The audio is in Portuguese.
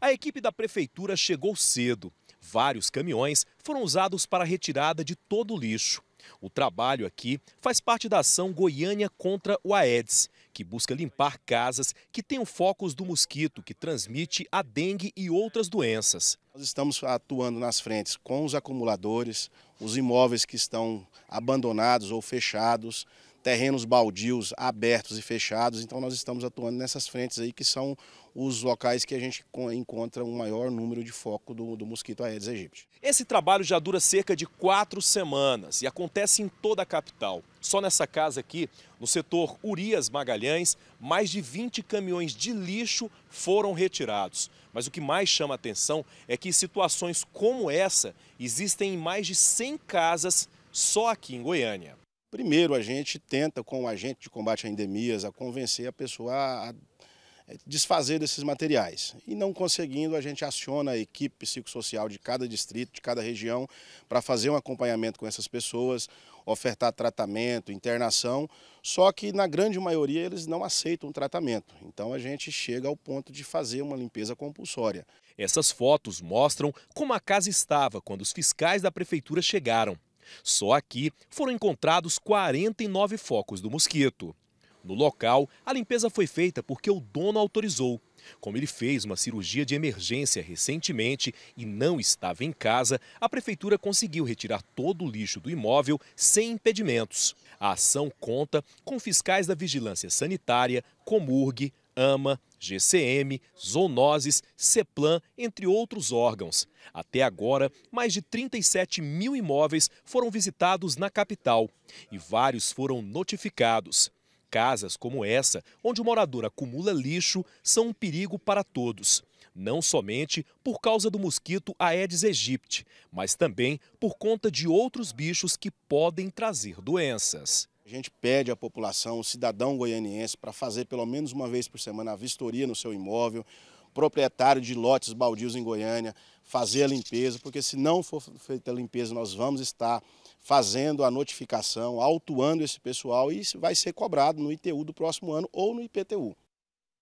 A equipe da prefeitura chegou cedo. Vários caminhões foram usados para a retirada de todo o lixo. O trabalho aqui faz parte da ação Goiânia contra o Aedes, que busca limpar casas que tenham focos do mosquito que transmite a dengue e outras doenças. Nós estamos atuando nas frentes com os acumuladores, os imóveis que estão abandonados ou fechados, terrenos baldios abertos e fechados. Então nós estamos atuando nessas frentes aí que são os locais que a gente encontra um maior número de foco do, do mosquito Aedes aegypti. Esse trabalho já dura cerca de quatro semanas e acontece em toda a capital. Só nessa casa aqui, no setor Urias Magalhães, mais de 20 caminhões de lixo foram retirados. Mas o que mais chama atenção é que situações como essa existem em mais de 100 casas só aqui em Goiânia. Primeiro, a gente tenta, com o agente de combate a endemias, a convencer a pessoa a é, desfazer desses materiais. E não conseguindo, a gente aciona a equipe psicossocial de cada distrito, de cada região, para fazer um acompanhamento com essas pessoas, ofertar tratamento, internação. Só que, na grande maioria, eles não aceitam o tratamento. Então, a gente chega ao ponto de fazer uma limpeza compulsória. Essas fotos mostram como a casa estava quando os fiscais da prefeitura chegaram. Só aqui foram encontrados 49 focos do mosquito. No local, a limpeza foi feita porque o dono autorizou. Como ele fez uma cirurgia de emergência recentemente e não estava em casa, a prefeitura conseguiu retirar todo o lixo do imóvel sem impedimentos. A ação conta com fiscais da Vigilância Sanitária, Comurg, AMA, GCM, zoonoses, CEPLAN, entre outros órgãos. Até agora, mais de 37 mil imóveis foram visitados na capital e vários foram notificados. Casas como essa, onde o morador acumula lixo, são um perigo para todos. Não somente por causa do mosquito Aedes aegypti, mas também por conta de outros bichos que podem trazer doenças. A gente pede à população, o cidadão goianiense, para fazer pelo menos uma vez por semana a vistoria no seu imóvel, proprietário de lotes baldios em Goiânia, fazer a limpeza, porque se não for feita a limpeza, nós vamos estar fazendo a notificação, autuando esse pessoal e isso vai ser cobrado no ITU do próximo ano ou no IPTU.